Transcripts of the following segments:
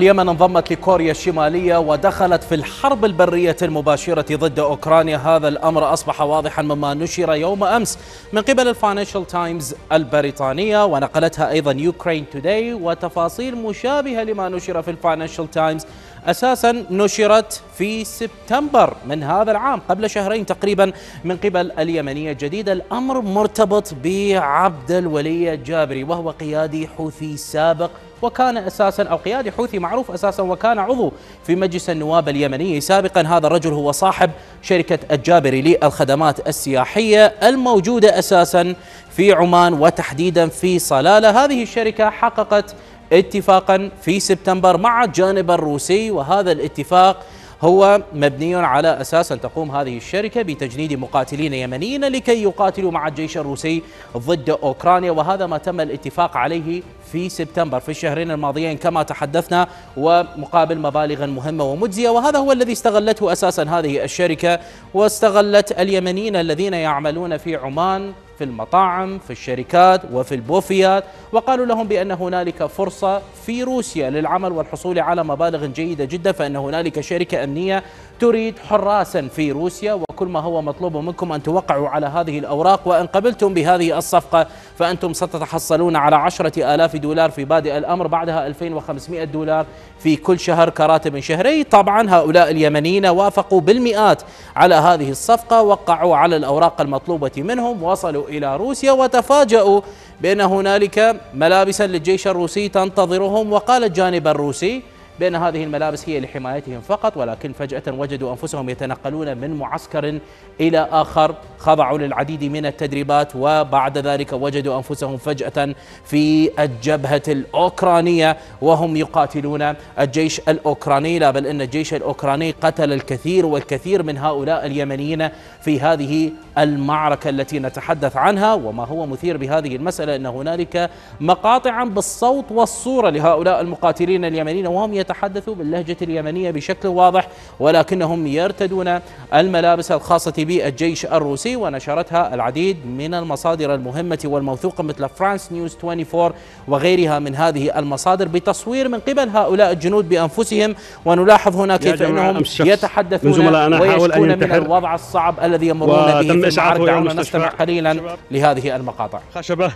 اليمن انضمت لكوريا الشمالية ودخلت في الحرب البرية المباشرة ضد أوكرانيا هذا الأمر أصبح واضحا مما نشر يوم أمس من قبل الفاينانشال تايمز البريطانية ونقلتها أيضا يوكرين توداي وتفاصيل مشابهة لما نشر في الفاينانشال تايمز أساسا نشرت في سبتمبر من هذا العام قبل شهرين تقريبا من قبل اليمنية الجديدة الأمر مرتبط بعبد الولي الجابري وهو قيادي حوثي سابق وكان اساسا او قيادي حوثي معروف اساسا وكان عضو في مجلس النواب اليمني سابقا هذا الرجل هو صاحب شركه الجابري للخدمات السياحيه الموجوده اساسا في عمان وتحديدا في صلاله هذه الشركه حققت اتفاقا في سبتمبر مع الجانب الروسي وهذا الاتفاق هو مبني على أساس أن تقوم هذه الشركة بتجنيد مقاتلين يمنيين لكي يقاتلوا مع الجيش الروسي ضد أوكرانيا وهذا ما تم الاتفاق عليه في سبتمبر في الشهرين الماضيين كما تحدثنا ومقابل مبالغ مهمة ومجزية وهذا هو الذي استغلته أساسا هذه الشركة واستغلت اليمنيين الذين يعملون في عمان في المطاعم في الشركات وفي البوفيات وقالوا لهم بأن هنالك فرصة في روسيا للعمل والحصول على مبالغ جيدة جدا فأن هنالك شركة أمنية تريد حراسا في روسيا وكل ما هو مطلوب منكم أن توقعوا على هذه الأوراق وإن قبلتم بهذه الصفقة فأنتم ستتحصلون على عشرة آلاف دولار في بادئ الأمر بعدها 2500 دولار في كل شهر كراتب شهري طبعا هؤلاء اليمنيين وافقوا بالمئات على هذه الصفقة وقعوا على الأوراق المطلوبة منهم وصلوا إلى روسيا وتفاجأوا بأن هنالك ملابسا للجيش الروسي تنتظرهم وقال الجانب الروسي بأن هذه الملابس هي لحمايتهم فقط ولكن فجأة وجدوا أنفسهم يتنقلون من معسكر إلى آخر خضعوا للعديد من التدريبات وبعد ذلك وجدوا أنفسهم فجأة في الجبهة الأوكرانية وهم يقاتلون الجيش الأوكراني لا بل أن الجيش الأوكراني قتل الكثير والكثير من هؤلاء اليمنيين في هذه المعركة التي نتحدث عنها وما هو مثير بهذه المسألة أن هنالك مقاطعا بالصوت والصورة لهؤلاء المقاتلين اليمنيين وهم يتحدثوا باللهجة اليمنية بشكل واضح ولكنهم يرتدون الملابس الخاصة بالجيش الروسي ونشرتها العديد من المصادر المهمة والموثوقة مثل فرانس نيوز 24 وغيرها من هذه المصادر بتصوير من قبل هؤلاء الجنود بأنفسهم ونلاحظ هنا كيف أنهم يتحدثون ويشكون من الوضع الصعب الذي يمرون به الإسعاف دعونا نستمع قليلا لهذه المقاطع خشبة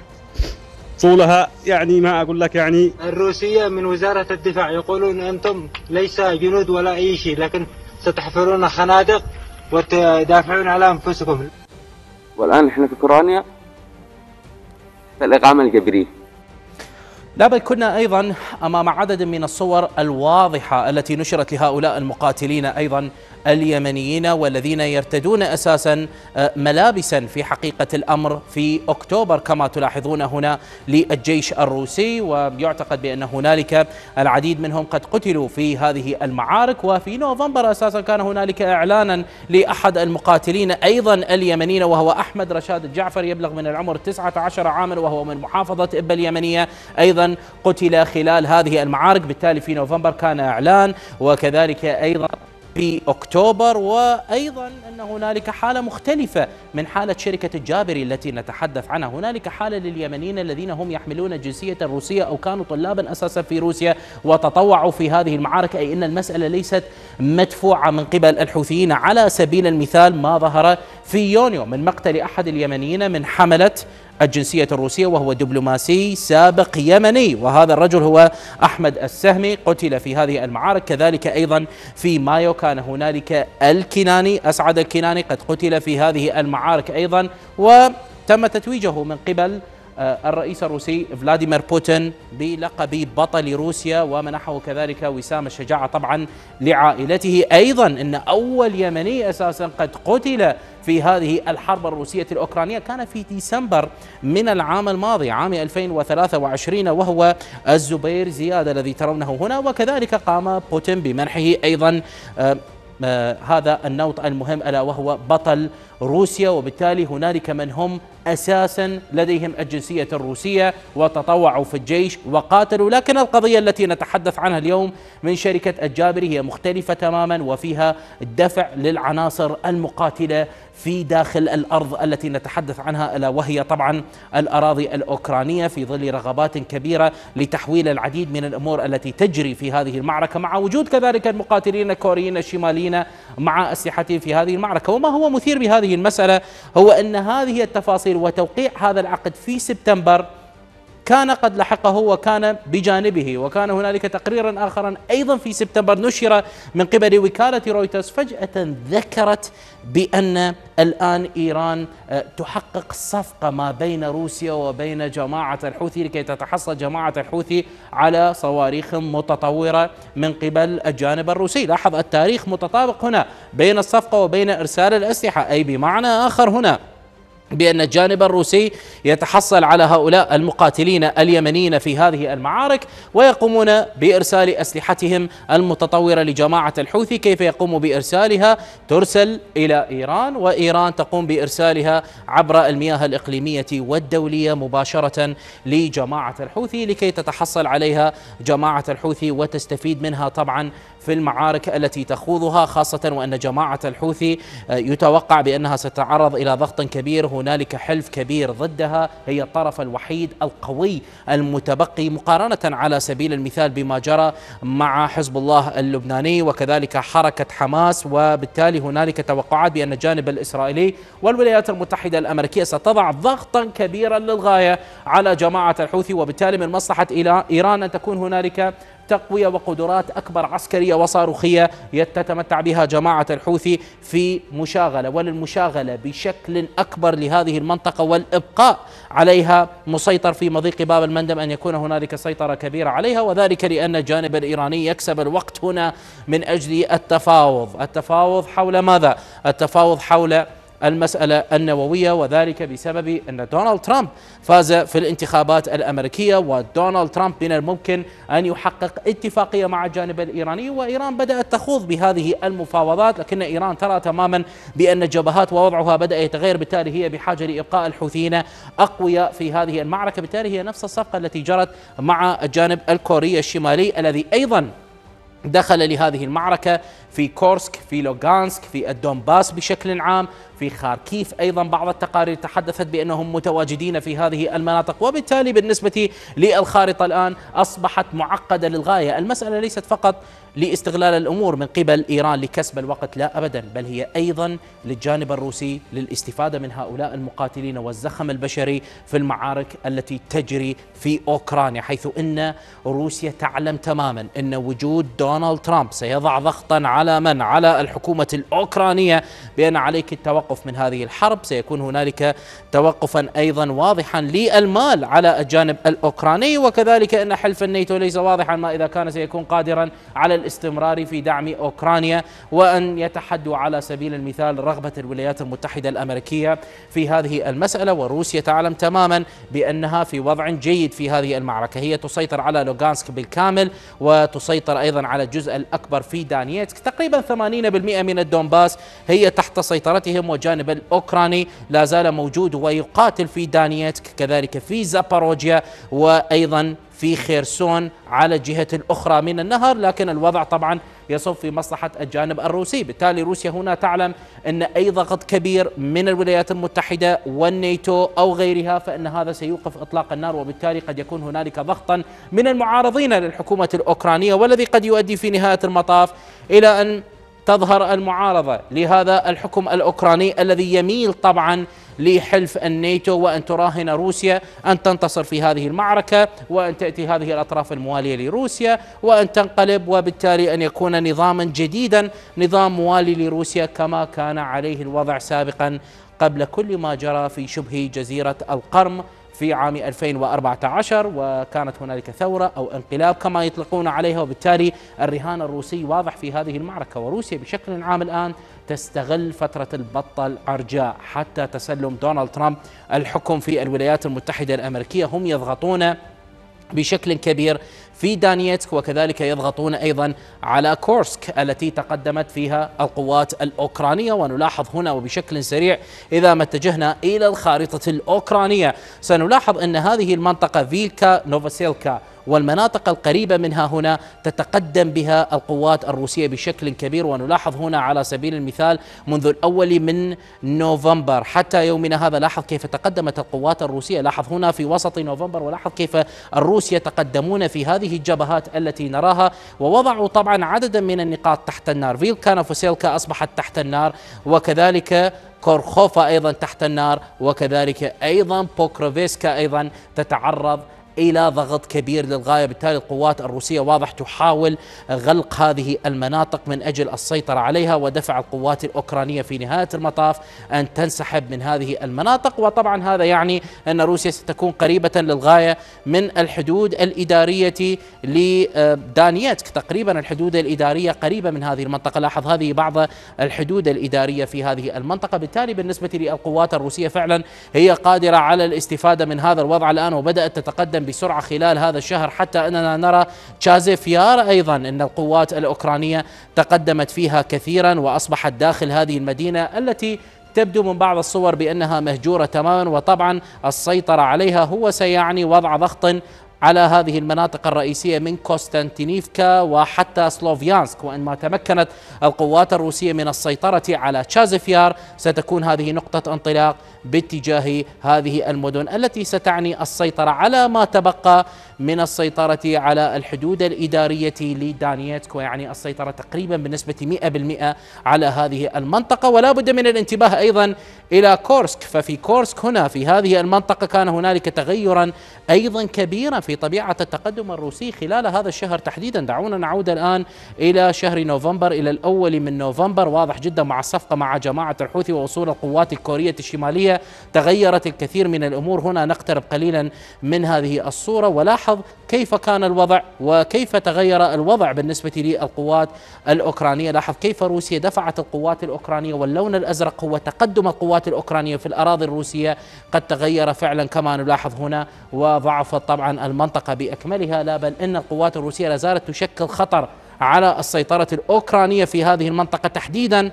طولها يعني ما أقول لك يعني الروسية من وزارة الدفاع يقولون أنتم ليس جنود ولا أي شيء لكن ستحفرون خنادق وتدافعون على أنفسكم والآن إحنا في أوكرانيا الإقامة الجبرية لا بل كنا أيضا أمام عدد من الصور الواضحة التي نشرت لهؤلاء المقاتلين أيضا اليمنيين والذين يرتدون اساسا آه، ملابسا في حقيقه الامر في اكتوبر كما تلاحظون هنا للجيش الروسي ويعتقد بان هنالك العديد منهم قد قتلوا في هذه المعارك وفي نوفمبر اساسا كان هنالك اعلانا لاحد المقاتلين ايضا اليمنيين وهو احمد رشاد الجعفر يبلغ من العمر 19 عاما وهو من محافظه إب اليمنيه ايضا قتل خلال هذه المعارك بالتالي في نوفمبر كان اعلان وكذلك ايضا بأكتوبر وأيضا أن هنالك حالة مختلفة من حالة شركة الجابري التي نتحدث عنها هنالك حالة لليمنيين الذين هم يحملون الجنسية الروسية أو كانوا طلابا أساسا في روسيا وتطوعوا في هذه المعارك أي أن المسألة ليست مدفوعة من قبل الحوثيين على سبيل المثال ما ظهر في يونيو من مقتل أحد اليمنيين من حملة الجنسية الروسية وهو دبلوماسي سابق يمني وهذا الرجل هو أحمد السهمي قتل في هذه المعارك كذلك أيضا في مايو كان هنالك الكناني أسعد الكناني قد قتل في هذه المعارك أيضا وتم تتويجه من قبل آه، الرئيس الروسي فلاديمير بوتين بلقب بطل روسيا ومنحه كذلك وسام الشجاعة طبعا لعائلته أيضا أن أول يمني أساسا قد قتل في هذه الحرب الروسية الأوكرانية كان في ديسمبر من العام الماضي عام 2023 وهو الزبير زياد الذي ترونه هنا وكذلك قام بوتين بمنحه أيضا آه، آه، هذا النوط المهم ألا وهو بطل روسيا وبالتالي هنالك من هم اساسا لديهم الجنسيه الروسيه وتطوعوا في الجيش وقاتلوا لكن القضيه التي نتحدث عنها اليوم من شركه الجابري هي مختلفه تماما وفيها الدفع للعناصر المقاتله في داخل الارض التي نتحدث عنها الا وهي طبعا الاراضي الاوكرانيه في ظل رغبات كبيره لتحويل العديد من الامور التي تجري في هذه المعركه مع وجود كذلك المقاتلين الكوريين الشماليين مع اسلحتهم في هذه المعركه وما هو مثير بهذه هذه المسألة هو أن هذه التفاصيل وتوقيع هذا العقد في سبتمبر كان قد لحقه وكان بجانبه وكان هنالك تقريرا آخرا أيضا في سبتمبر نشر من قبل وكالة رويترز فجأة ذكرت بأن الآن إيران آه، تحقق صفقة ما بين روسيا وبين جماعة الحوثي لكي تتحصل جماعة الحوثي على صواريخ متطورة من قبل الجانب الروسي لاحظ التاريخ متطابق هنا بين الصفقة وبين إرسال الأسلحة أي بمعنى آخر هنا بأن الجانب الروسي يتحصل على هؤلاء المقاتلين اليمنيين في هذه المعارك ويقومون بإرسال أسلحتهم المتطورة لجماعة الحوثي كيف يقوم بإرسالها ترسل إلى إيران وإيران تقوم بإرسالها عبر المياه الإقليمية والدولية مباشرة لجماعة الحوثي لكي تتحصل عليها جماعة الحوثي وتستفيد منها طبعا في المعارك التي تخوضها خاصة وأن جماعة الحوثي يتوقع بأنها ستتعرض إلى ضغط كبير هنالك حلف كبير ضدها هي الطرف الوحيد القوي المتبقي مقارنة على سبيل المثال بما جرى مع حزب الله اللبناني وكذلك حركة حماس وبالتالي هنالك توقعات بأن الجانب الإسرائيلي والولايات المتحدة الأمريكية ستضع ضغطا كبيرا للغاية على جماعة الحوثي وبالتالي من مصلحة إيران أن تكون هنالك تقوية وقدرات أكبر عسكرية وصاروخية تتمتع بها جماعة الحوثي في مشاغلة وللمشاغلة بشكل أكبر لهذه المنطقة والإبقاء عليها مسيطر في مضيق باب المندب أن يكون هنالك سيطرة كبيرة عليها وذلك لأن الجانب الإيراني يكسب الوقت هنا من أجل التفاوض التفاوض حول ماذا؟ التفاوض حول المسألة النووية وذلك بسبب أن دونالد ترامب فاز في الانتخابات الأمريكية ودونالد ترامب من الممكن أن يحقق اتفاقية مع الجانب الإيراني وإيران بدأت تخوض بهذه المفاوضات لكن إيران ترى تماما بأن الجبهات ووضعها بدأ يتغير بالتالي هي بحاجة لإبقاء الحوثيين أقوياء في هذه المعركة بالتالي هي نفس الصفقة التي جرت مع الجانب الكوري الشمالي الذي أيضا دخل لهذه المعركة في كورسك في لوغانسك في الدونباس بشكل عام في خاركيف أيضا بعض التقارير تحدثت بأنهم متواجدين في هذه المناطق وبالتالي بالنسبة للخارطة الآن أصبحت معقدة للغاية المسألة ليست فقط لاستغلال الأمور من قبل إيران لكسب الوقت لا أبدا بل هي أيضا للجانب الروسي للاستفادة من هؤلاء المقاتلين والزخم البشري في المعارك التي تجري في أوكرانيا حيث أن روسيا تعلم تماما أن وجود دونالد ترامب سيضع ضغطا على على من؟ على الحكومة الأوكرانية بأن عليك التوقف من هذه الحرب سيكون هنالك توقفا أيضا واضحا للمال على الجانب الأوكراني وكذلك أن حلف الناتو ليس واضحا ما إذا كان سيكون قادرا على الاستمرار في دعم أوكرانيا وأن يتحدوا على سبيل المثال رغبة الولايات المتحدة الأمريكية في هذه المسألة وروسيا تعلم تماما بأنها في وضع جيد في هذه المعركة هي تسيطر على لوغانسك بالكامل وتسيطر أيضا على الجزء الأكبر في دانيتسك تقريبا 80% من الدونباس هي تحت سيطرتهم وجانب الأوكراني لا زال موجود ويقاتل في دانيتك كذلك في زاباروجيا وأيضا في خيرسون على الجهة الأخرى من النهر لكن الوضع طبعا يصب في مصلحة الجانب الروسي بالتالي روسيا هنا تعلم أن أي ضغط كبير من الولايات المتحدة والنيتو أو غيرها فإن هذا سيوقف إطلاق النار وبالتالي قد يكون هنالك ضغطا من المعارضين للحكومة الأوكرانية والذي قد يؤدي في نهاية المطاف إلى أن تظهر المعارضه لهذا الحكم الاوكراني الذي يميل طبعا لحلف الناتو وان تراهن روسيا ان تنتصر في هذه المعركه وان تاتي هذه الاطراف المواليه لروسيا وان تنقلب وبالتالي ان يكون نظاما جديدا نظام موالي لروسيا كما كان عليه الوضع سابقا قبل كل ما جرى في شبه جزيره القرم في عام 2014 وكانت هنالك ثورة أو انقلاب كما يطلقون عليها وبالتالي الرهان الروسي واضح في هذه المعركة وروسيا بشكل عام الآن تستغل فترة البطة عرجاء حتى تسلم دونالد ترامب الحكم في الولايات المتحدة الأمريكية هم يضغطون بشكل كبير في دانييتسك وكذلك يضغطون أيضا على كورسك التي تقدمت فيها القوات الأوكرانية ونلاحظ هنا وبشكل سريع إذا ما اتجهنا إلى الخارطة الأوكرانية سنلاحظ أن هذه المنطقة فيلكا نوفاسيلكا والمناطق القريبة منها هنا تتقدم بها القوات الروسية بشكل كبير ونلاحظ هنا على سبيل المثال منذ الأول من نوفمبر حتى يومنا هذا لاحظ كيف تقدمت القوات الروسية لاحظ هنا في وسط نوفمبر ولاحظ كيف الروس يتقدمون في هذه هذه الجبهات التي نراها ووضعوا طبعا عددا من النقاط تحت النار فيلكانا فوسيلكا أصبحت تحت النار وكذلك كورخوفا أيضا تحت النار وكذلك أيضا بوكروفيسكا أيضا تتعرض الى ضغط كبير للغايه بالتالي القوات الروسيه واضح تحاول غلق هذه المناطق من اجل السيطره عليها ودفع القوات الاوكرانيه في نهايه المطاف ان تنسحب من هذه المناطق وطبعا هذا يعني ان روسيا ستكون قريبه للغايه من الحدود الاداريه لدانيتك تقريبا الحدود الاداريه قريبه من هذه المنطقه لاحظ هذه بعض الحدود الاداريه في هذه المنطقه بالتالي بالنسبه للقوات الروسيه فعلا هي قادره على الاستفاده من هذا الوضع الان وبدات تتقدم بسرعة خلال هذا الشهر حتى أننا نرى تشازيفيار أيضا أن القوات الأوكرانية تقدمت فيها كثيرا وأصبحت داخل هذه المدينة التي تبدو من بعض الصور بأنها مهجورة تماما وطبعا السيطرة عليها هو سيعني وضع ضغط على هذه المناطق الرئيسية من كوستانتينيفكا وحتى سلوفيانسك وإن ما تمكنت القوات الروسية من السيطرة على تشازفيار ستكون هذه نقطة انطلاق باتجاه هذه المدن التي ستعني السيطرة على ما تبقى من السيطرة على الحدود الإدارية لدانيتسك ويعني السيطرة تقريبا بنسبة 100% على هذه المنطقة ولا بد من الانتباه أيضا إلى كورسك ففي كورسك هنا في هذه المنطقة كان هنالك تغيرا أيضا كبيرا في طبيعة التقدم الروسي خلال هذا الشهر تحديدا دعونا نعود الآن إلى شهر نوفمبر إلى الأول من نوفمبر واضح جدا مع الصفقة مع جماعة الحوثي ووصول القوات الكورية الشمالية تغيرت الكثير من الأمور هنا نقترب قليلا من هذه الصورة ولاحظ نلاحظ كيف كان الوضع وكيف تغير الوضع بالنسبة للقوات الأوكرانية لاحظ كيف روسيا دفعت القوات الأوكرانية واللون الأزرق هو تقدم القوات الأوكرانية في الأراضي الروسية قد تغير فعلا كما نلاحظ هنا وضعفت طبعا المنطقة بأكملها لا بل إن القوات الروسية لا زالت تشكل خطر على السيطرة الأوكرانية في هذه المنطقة تحديدا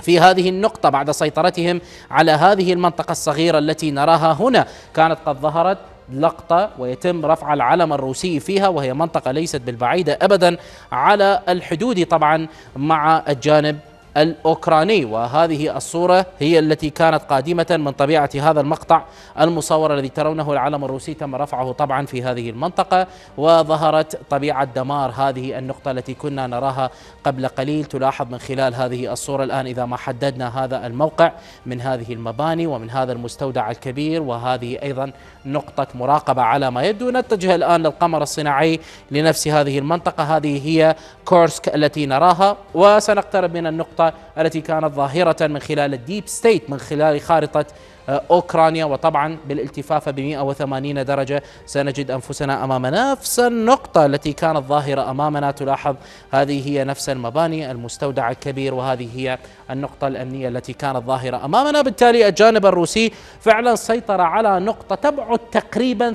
في هذه النقطة بعد سيطرتهم على هذه المنطقة الصغيرة التي نراها هنا كانت قد ظهرت لقطة ويتم رفع العلم الروسي فيها وهي منطقة ليست بالبعيدة أبدا على الحدود طبعا مع الجانب الأوكراني وهذه الصورة هي التي كانت قادمة من طبيعة هذا المقطع المصور الذي ترونه العلم الروسي تم رفعه طبعا في هذه المنطقة وظهرت طبيعة دمار هذه النقطة التي كنا نراها قبل قليل تلاحظ من خلال هذه الصورة الآن إذا ما حددنا هذا الموقع من هذه المباني ومن هذا المستودع الكبير وهذه أيضا نقطة مراقبة على ما يبدو نتجه الآن للقمر الصناعي لنفس هذه المنطقة هذه هي كورسك التي نراها وسنقترب من النقطة التي كانت ظاهرة من خلال الديب ستيت من خلال خارطة آه، أوكرانيا وطبعا بالالتفافة ب 180 درجة سنجد أنفسنا أمام نفس النقطة التي كانت ظاهرة أمامنا تلاحظ هذه هي نفس المباني المستودع الكبير وهذه هي النقطة الأمنية التي كانت ظاهرة أمامنا بالتالي الجانب الروسي فعلا سيطر على نقطة تبعد تقريبا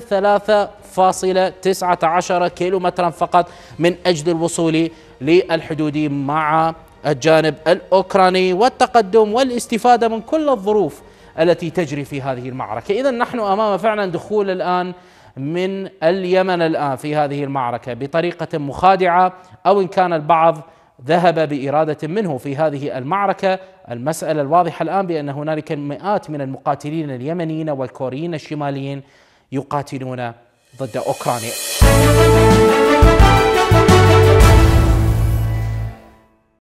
3.19 كيلومترا فقط من أجل الوصول للحدود مع الجانب الأوكراني والتقدم والاستفادة من كل الظروف التي تجري في هذه المعركة إذا نحن أمام فعلا دخول الآن من اليمن الآن في هذه المعركة بطريقة مخادعة أو إن كان البعض ذهب بإرادة منه في هذه المعركة المسألة الواضحة الآن بأن هنالك مئات من المقاتلين اليمنيين والكوريين الشماليين يقاتلون ضد أوكرانيا